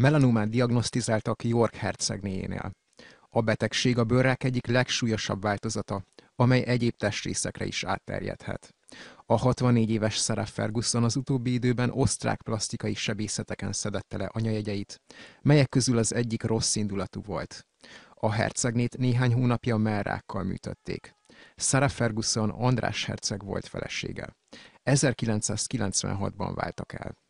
Melanomát diagnosztizáltak York hercegnéjénél. A betegség a bőrrák egyik legsúlyosabb változata, amely egyéb testrészekre is átterjedhet. A 64 éves Sarah Ferguson az utóbbi időben osztrák plastikai sebészeteken szedette le anyajegyeit, melyek közül az egyik rossz indulatú volt. A hercegnét néhány hónapja merrákkal műtötték. Sarah Ferguson András herceg volt felesége. 1996-ban váltak el.